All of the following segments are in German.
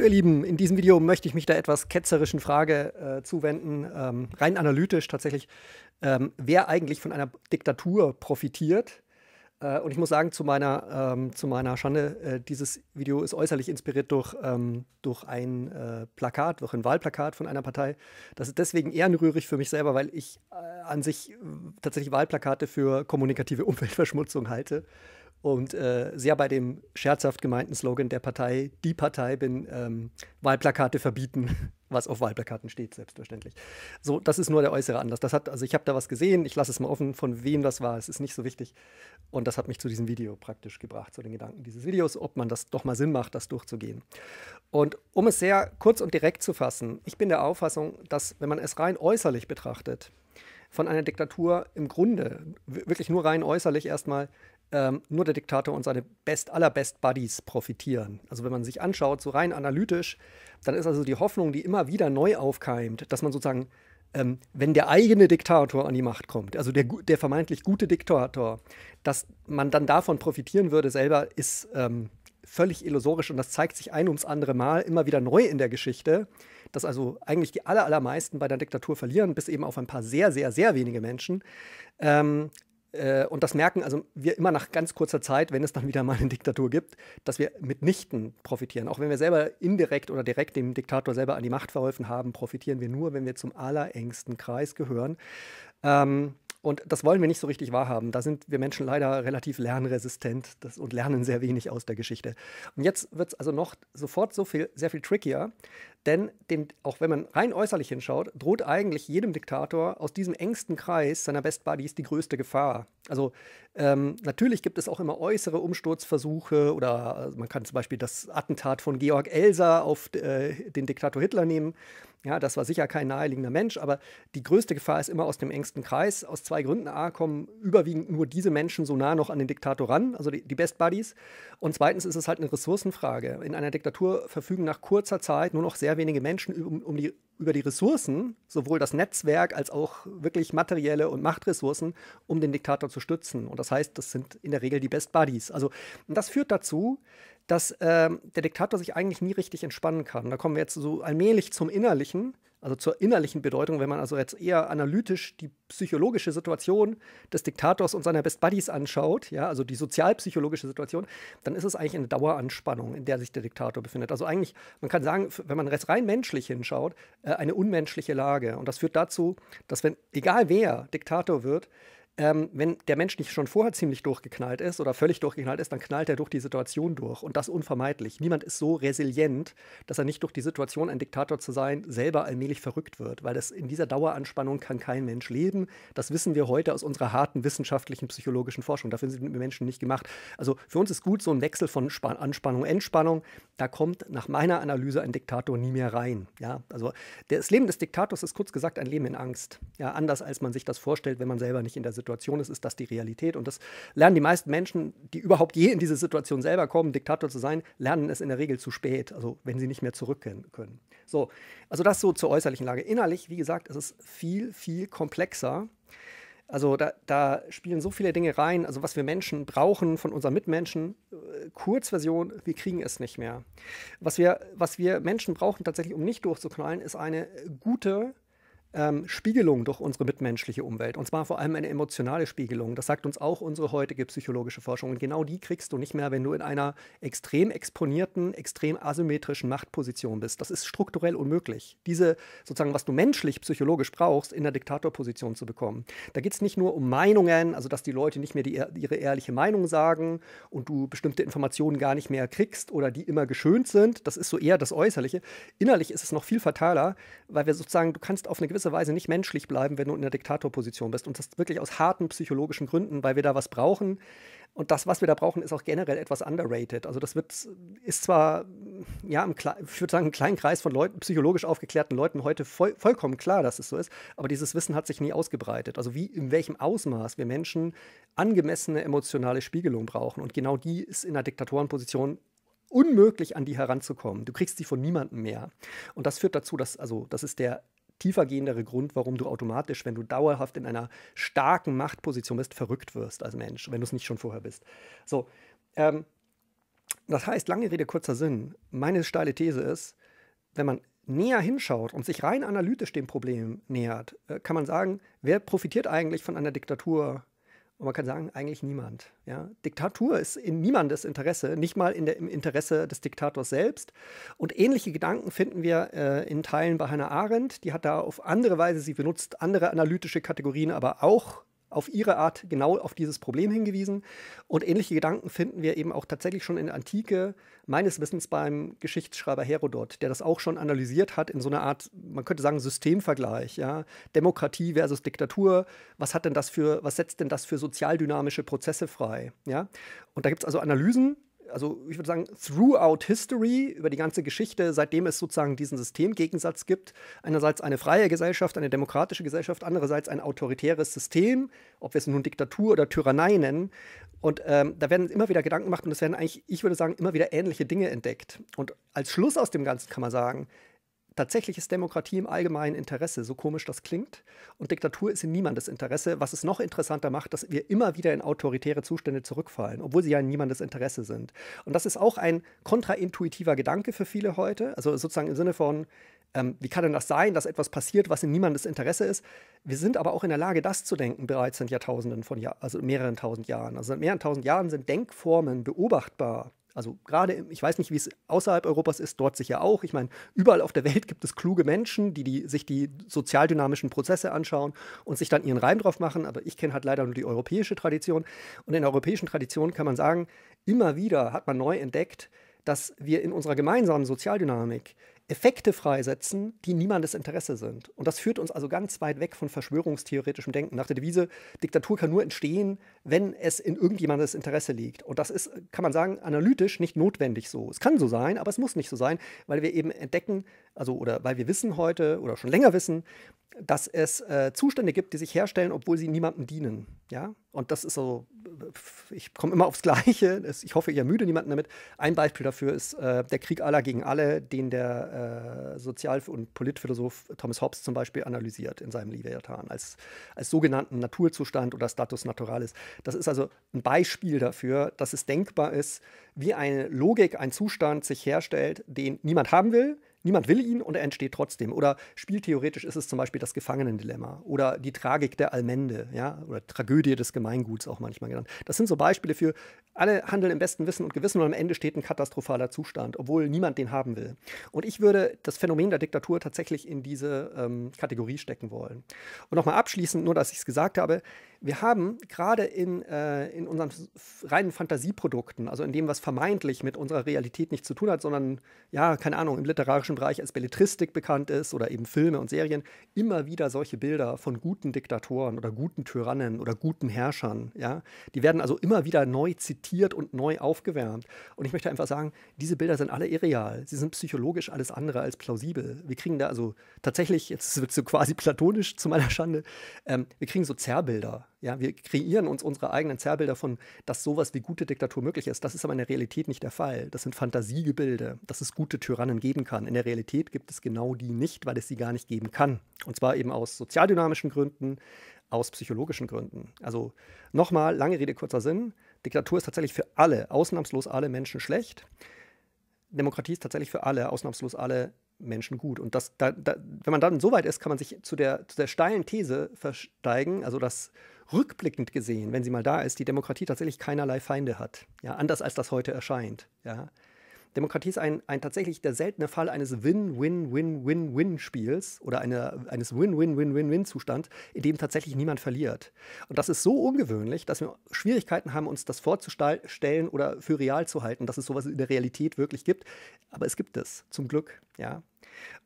Ihr Lieben, in diesem Video möchte ich mich der etwas ketzerischen Frage äh, zuwenden, ähm, rein analytisch tatsächlich, ähm, wer eigentlich von einer Diktatur profitiert. Äh, und ich muss sagen, zu meiner, ähm, zu meiner Schande, äh, dieses Video ist äußerlich inspiriert durch, ähm, durch ein äh, Plakat, durch ein Wahlplakat von einer Partei. Das ist deswegen ehrenrührig für mich selber, weil ich äh, an sich äh, tatsächlich Wahlplakate für kommunikative Umweltverschmutzung halte und äh, sehr bei dem scherzhaft gemeinten Slogan der Partei, die Partei bin, ähm, Wahlplakate verbieten, was auf Wahlplakaten steht, selbstverständlich. So, das ist nur der äußere Anlass. Das hat, also ich habe da was gesehen, ich lasse es mal offen, von wem das war, es ist nicht so wichtig. Und das hat mich zu diesem Video praktisch gebracht, zu den Gedanken dieses Videos, ob man das doch mal Sinn macht, das durchzugehen. Und um es sehr kurz und direkt zu fassen, ich bin der Auffassung, dass wenn man es rein äußerlich betrachtet, von einer Diktatur im Grunde, wirklich nur rein äußerlich erstmal, ähm, nur der Diktator und seine best aller Buddies profitieren. Also wenn man sich anschaut, so rein analytisch, dann ist also die Hoffnung, die immer wieder neu aufkeimt, dass man sozusagen, ähm, wenn der eigene Diktator an die Macht kommt, also der, der vermeintlich gute Diktator, dass man dann davon profitieren würde selber, ist ähm, völlig illusorisch und das zeigt sich ein ums andere Mal immer wieder neu in der Geschichte, dass also eigentlich die allermeisten bei der Diktatur verlieren, bis eben auf ein paar sehr, sehr, sehr wenige Menschen. Ähm, äh, und das merken also wir immer nach ganz kurzer Zeit, wenn es dann wieder mal eine Diktatur gibt, dass wir mitnichten profitieren. Auch wenn wir selber indirekt oder direkt dem Diktator selber an die Macht verholfen haben, profitieren wir nur, wenn wir zum allerengsten Kreis gehören. Ähm, und das wollen wir nicht so richtig wahrhaben. Da sind wir Menschen leider relativ lernresistent und lernen sehr wenig aus der Geschichte. Und jetzt wird es also noch sofort so viel, sehr viel trickier, denn dem, auch wenn man rein äußerlich hinschaut, droht eigentlich jedem Diktator aus diesem engsten Kreis seiner Best Buddies die größte Gefahr. Also ähm, natürlich gibt es auch immer äußere Umsturzversuche oder äh, man kann zum Beispiel das Attentat von Georg Elser auf äh, den Diktator Hitler nehmen. Ja, das war sicher kein naheliegender Mensch, aber die größte Gefahr ist immer aus dem engsten Kreis. Aus zwei Gründen. A, kommen überwiegend nur diese Menschen so nah noch an den Diktator ran, also die, die Best Buddies. Und zweitens ist es halt eine Ressourcenfrage. In einer Diktatur verfügen nach kurzer Zeit nur noch sehr wenige Menschen um, um die, über die Ressourcen, sowohl das Netzwerk als auch wirklich materielle und Machtressourcen, um den Diktator zu stützen. Und das heißt, das sind in der Regel die Best Buddies. Also das führt dazu, dass äh, der Diktator sich eigentlich nie richtig entspannen kann. da kommen wir jetzt so allmählich zum Innerlichen, also zur innerlichen Bedeutung, wenn man also jetzt eher analytisch die psychologische Situation des Diktators und seiner Best Buddies anschaut, ja, also die sozialpsychologische Situation, dann ist es eigentlich eine Daueranspannung, in der sich der Diktator befindet. Also eigentlich, man kann sagen, wenn man jetzt rein menschlich hinschaut, äh, eine unmenschliche Lage. Und das führt dazu, dass wenn, egal wer Diktator wird, ähm, wenn der Mensch nicht schon vorher ziemlich durchgeknallt ist oder völlig durchgeknallt ist, dann knallt er durch die Situation durch und das unvermeidlich. Niemand ist so resilient, dass er nicht durch die Situation, ein Diktator zu sein, selber allmählich verrückt wird, weil das in dieser Daueranspannung kann kein Mensch leben. Das wissen wir heute aus unserer harten wissenschaftlichen psychologischen Forschung. Dafür sind wir Menschen nicht gemacht. Also für uns ist gut so ein Wechsel von Span Anspannung, Entspannung. Da kommt nach meiner Analyse ein Diktator nie mehr rein. Ja, also das Leben des Diktators ist kurz gesagt ein Leben in Angst. Ja, anders als man sich das vorstellt, wenn man selber nicht in der Situation Situation ist, ist das die Realität. Und das lernen die meisten Menschen, die überhaupt je in diese Situation selber kommen, Diktator zu sein, lernen es in der Regel zu spät, also wenn sie nicht mehr zurückkehren können. So, also das so zur äußerlichen Lage. Innerlich, wie gesagt, ist es viel, viel komplexer. Also da, da, spielen so viele Dinge rein, also was wir Menschen brauchen von unseren Mitmenschen. Äh, Kurzversion, wir kriegen es nicht mehr. Was wir, was wir Menschen brauchen tatsächlich, um nicht durchzuknallen, ist eine gute, ähm, Spiegelung durch unsere mitmenschliche Umwelt. Und zwar vor allem eine emotionale Spiegelung. Das sagt uns auch unsere heutige psychologische Forschung. Und genau die kriegst du nicht mehr, wenn du in einer extrem exponierten, extrem asymmetrischen Machtposition bist. Das ist strukturell unmöglich. Diese, sozusagen, was du menschlich, psychologisch brauchst, in der Diktatorposition zu bekommen. Da geht es nicht nur um Meinungen, also dass die Leute nicht mehr die, ihre ehrliche Meinung sagen und du bestimmte Informationen gar nicht mehr kriegst oder die immer geschönt sind. Das ist so eher das Äußerliche. Innerlich ist es noch viel fataler, weil wir sozusagen, du kannst auf eine gewisse gewisser Weise nicht menschlich bleiben, wenn du in der Diktatorposition bist. Und das wirklich aus harten psychologischen Gründen, weil wir da was brauchen. Und das, was wir da brauchen, ist auch generell etwas underrated. Also das wird, ist zwar, ja, im, ich würde sagen, im kleinen Kreis von Leuten, psychologisch aufgeklärten Leuten heute voll, vollkommen klar, dass es so ist, aber dieses Wissen hat sich nie ausgebreitet. Also wie, in welchem Ausmaß wir Menschen angemessene emotionale Spiegelung brauchen. Und genau die ist in der Diktatorenposition unmöglich an die heranzukommen. Du kriegst sie von niemandem mehr. Und das führt dazu, dass, also, das ist der tiefergehendere Grund, warum du automatisch, wenn du dauerhaft in einer starken Machtposition bist, verrückt wirst als Mensch, wenn du es nicht schon vorher bist. So, ähm, das heißt, lange Rede, kurzer Sinn. Meine steile These ist, wenn man näher hinschaut und sich rein analytisch dem Problem nähert, äh, kann man sagen, wer profitiert eigentlich von einer Diktatur und man kann sagen, eigentlich niemand. Ja? Diktatur ist in niemandes Interesse, nicht mal in der, im Interesse des Diktators selbst. Und ähnliche Gedanken finden wir äh, in Teilen bei Hannah Arendt. Die hat da auf andere Weise, sie benutzt andere analytische Kategorien, aber auch auf ihre Art genau auf dieses Problem hingewiesen. Und ähnliche Gedanken finden wir eben auch tatsächlich schon in der Antike, meines Wissens beim Geschichtsschreiber Herodot, der das auch schon analysiert hat in so einer Art, man könnte sagen, Systemvergleich, ja. Demokratie versus Diktatur, was hat denn das für, was setzt denn das für sozialdynamische Prozesse frei? Ja? Und da gibt es also Analysen, also ich würde sagen, throughout history, über die ganze Geschichte, seitdem es sozusagen diesen Systemgegensatz gibt, einerseits eine freie Gesellschaft, eine demokratische Gesellschaft, andererseits ein autoritäres System, ob wir es nun Diktatur oder Tyrannei nennen. Und ähm, da werden immer wieder Gedanken gemacht und es werden eigentlich, ich würde sagen, immer wieder ähnliche Dinge entdeckt. Und als Schluss aus dem Ganzen kann man sagen, Tatsächlich ist Demokratie im allgemeinen Interesse, so komisch das klingt. Und Diktatur ist in niemandes Interesse. Was es noch interessanter macht, dass wir immer wieder in autoritäre Zustände zurückfallen, obwohl sie ja in niemandes Interesse sind. Und das ist auch ein kontraintuitiver Gedanke für viele heute. Also sozusagen im Sinne von, ähm, wie kann denn das sein, dass etwas passiert, was in niemandes Interesse ist? Wir sind aber auch in der Lage, das zu denken bereits seit Jahrtausenden von Jahren, also mehreren tausend Jahren. Also seit mehreren tausend Jahren sind Denkformen beobachtbar also gerade, ich weiß nicht, wie es außerhalb Europas ist, dort sicher auch. Ich meine, überall auf der Welt gibt es kluge Menschen, die, die sich die sozialdynamischen Prozesse anschauen und sich dann ihren Reim drauf machen. Aber ich kenne halt leider nur die europäische Tradition. Und in der europäischen Tradition kann man sagen, immer wieder hat man neu entdeckt, dass wir in unserer gemeinsamen Sozialdynamik Effekte freisetzen, die niemandes Interesse sind. Und das führt uns also ganz weit weg von verschwörungstheoretischem Denken. Nach der Devise, Diktatur kann nur entstehen, wenn es in irgendjemandes Interesse liegt. Und das ist, kann man sagen, analytisch nicht notwendig so. Es kann so sein, aber es muss nicht so sein, weil wir eben entdecken, also oder weil wir wissen heute oder schon länger wissen, dass es äh, Zustände gibt, die sich herstellen, obwohl sie niemandem dienen. Ja? Und das ist so ich komme immer aufs Gleiche. Ich hoffe, ich ermüde niemanden damit. Ein Beispiel dafür ist äh, der Krieg aller gegen alle, den der äh, Sozial- und Politphilosoph Thomas Hobbes zum Beispiel analysiert in seinem Leviathan als, als sogenannten Naturzustand oder Status Naturalis. Das ist also ein Beispiel dafür, dass es denkbar ist, wie eine Logik, ein Zustand sich herstellt, den niemand haben will, Niemand will ihn und er entsteht trotzdem. Oder spieltheoretisch ist es zum Beispiel das Gefangenendilemma oder die Tragik der Allmende ja? oder Tragödie des Gemeinguts auch manchmal genannt. Das sind so Beispiele für alle handeln im besten Wissen und Gewissen und am Ende steht ein katastrophaler Zustand, obwohl niemand den haben will. Und ich würde das Phänomen der Diktatur tatsächlich in diese ähm, Kategorie stecken wollen. Und nochmal abschließend, nur dass ich es gesagt habe, wir haben gerade in, äh, in unseren reinen Fantasieprodukten, also in dem, was vermeintlich mit unserer Realität nichts zu tun hat, sondern, ja, keine Ahnung, im literarischen Bereich als Belletristik bekannt ist oder eben Filme und Serien, immer wieder solche Bilder von guten Diktatoren oder guten Tyrannen oder guten Herrschern, ja. Die werden also immer wieder neu zitiert justiert und neu aufgewärmt. Und ich möchte einfach sagen, diese Bilder sind alle irreal. Sie sind psychologisch alles andere als plausibel. Wir kriegen da also tatsächlich, jetzt wird so quasi platonisch zu meiner Schande, ähm, wir kriegen so Zerrbilder. Ja, wir kreieren uns unsere eigenen Zerrbilder von, dass sowas wie gute Diktatur möglich ist. Das ist aber in der Realität nicht der Fall. Das sind Fantasiegebilde, dass es gute Tyrannen geben kann. In der Realität gibt es genau die nicht, weil es sie gar nicht geben kann. Und zwar eben aus sozialdynamischen Gründen, aus psychologischen Gründen. Also nochmal, lange Rede, kurzer Sinn. Diktatur ist tatsächlich für alle, ausnahmslos alle Menschen schlecht. Demokratie ist tatsächlich für alle, ausnahmslos alle Menschen gut. Und das, da, da, wenn man dann so weit ist, kann man sich zu der, zu der steilen These versteigen, also dass rückblickend gesehen, wenn sie mal da ist, die Demokratie tatsächlich keinerlei Feinde hat. Ja, anders als das heute erscheint. Ja. Demokratie ist ein, ein tatsächlich der seltene Fall eines Win-Win-Win-Win-Win-Spiels oder eine, eines Win-Win-Win-Win-Win-Zustand, in dem tatsächlich niemand verliert. Und das ist so ungewöhnlich, dass wir Schwierigkeiten haben, uns das vorzustellen oder für real zu halten, dass es sowas in der Realität wirklich gibt. Aber es gibt es, zum Glück. Ja,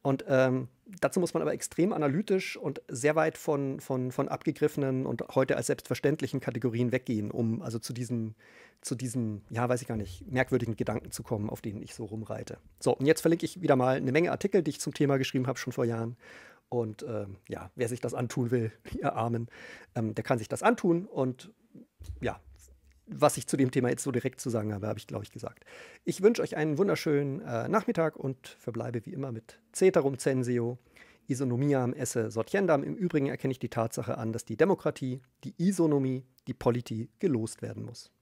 und ähm, dazu muss man aber extrem analytisch und sehr weit von, von, von abgegriffenen und heute als selbstverständlichen Kategorien weggehen, um also zu diesem, zu diesem, ja, weiß ich gar nicht, merkwürdigen Gedanken zu kommen, auf denen ich so rumreite. So, und jetzt verlinke ich wieder mal eine Menge Artikel, die ich zum Thema geschrieben habe, schon vor Jahren. Und ähm, ja, wer sich das antun will, ihr Armen, ähm, der kann sich das antun und ja, was ich zu dem Thema jetzt so direkt zu sagen habe, habe ich, glaube ich, gesagt. Ich wünsche euch einen wunderschönen äh, Nachmittag und verbleibe wie immer mit Ceterum Censio, Isonomiam esse sortiendam. Im Übrigen erkenne ich die Tatsache an, dass die Demokratie, die Isonomie, die Politik gelost werden muss.